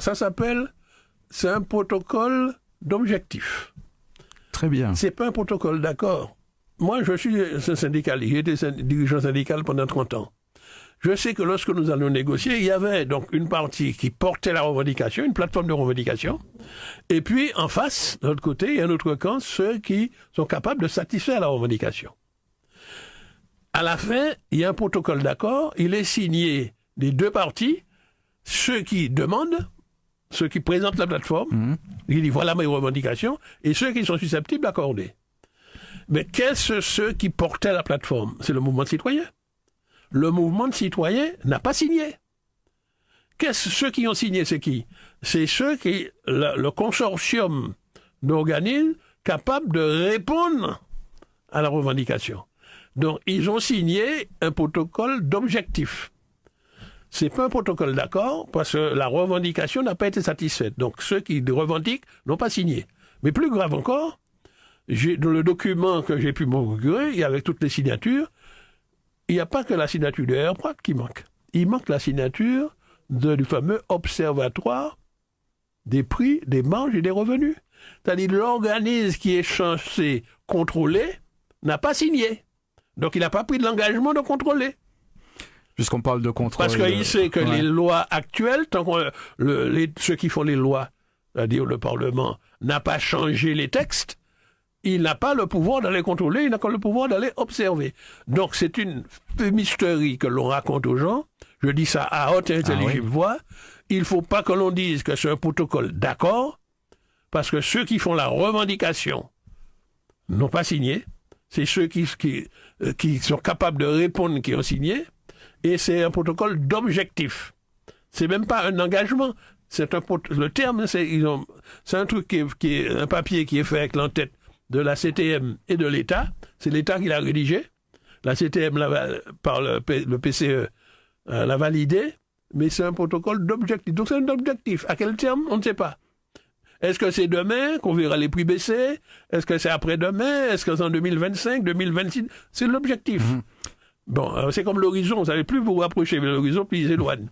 ça s'appelle, c'est un protocole d'objectif. Très bien. C'est pas un protocole d'accord. Moi, je suis un syndicaliste, j'ai été dirigeant syndical pendant 30 ans. Je sais que lorsque nous allons négocier, il y avait donc une partie qui portait la revendication, une plateforme de revendication, et puis en face, de l'autre côté, il y a un autre camp, ceux qui sont capables de satisfaire la revendication. À la fin, il y a un protocole d'accord, il est signé des deux parties, ceux qui demandent, ceux qui présentent la plateforme, il mhm. qui disent voilà mes revendications, et ceux qui sont susceptibles d'accorder. Mais qu'est-ce ceux qui portaient la plateforme C'est le mouvement de citoyens. Le mouvement de citoyens n'a pas signé. Qu'est-ce ceux qui ont signé C'est qui C'est ceux qui le, consortium d'organismes capables de répondre à la revendication. Donc ils ont signé un protocole d'objectifs c'est pas un protocole d'accord parce que la revendication n'a pas été satisfaite. Donc ceux qui revendiquent n'ont pas signé. Mais plus grave encore, dans le document que j'ai pu me et avec toutes les signatures, il n'y a pas que la signature de l'airproc qui manque. Il manque la signature du fameux observatoire des prix, des marges et des revenus. C'est-à-dire l'organisme qui est censé contrôler n'a pas signé. Donc il n'a pas pris l'engagement de contrôler puisqu'on parle de contrôle. Parce qu'il euh, sait que les lois actuelles, tant que ceux qui font les lois, c'est-à-dire le Parlement, n'a pas changé les textes, il n'a pas le pouvoir d'aller contrôler, il n'a pas le pouvoir d'aller observer. Donc c'est une mystérie que l'on raconte aux gens. Je dis ça à haute et ah intelligible voix. Il faut pas que l'on dise que c'est un protocole d'accord, parce que ceux qui font la revendication n'ont pas signé. C'est ceux qui, qui, euh, qui sont capables de répondre qui ont signé et c'est un protocole d'objectif. C'est même pas un engagement. C'est un le terme, c'est ils ont, c'est un truc qui est, un papier qui est fait avec l'entête de la CTM et de l'État. C'est l'État qui l'a rédigé. La CTM par le, PCE e, euh, l'a validé, mais c'est un protocole d'objectif. Donc c'est un objectif. À quel terme On ne sait pas. Est-ce que c'est demain qu'on verra les prix baisser Est-ce que c'est après-demain Est-ce que c'est en 2025, 2026 C'est l'objectif. Mm-hmm. Bon, euh, c'est comme l'horizon, vous n'allez plus vous rapprocher mais l'horizon, puis il s'éloigne.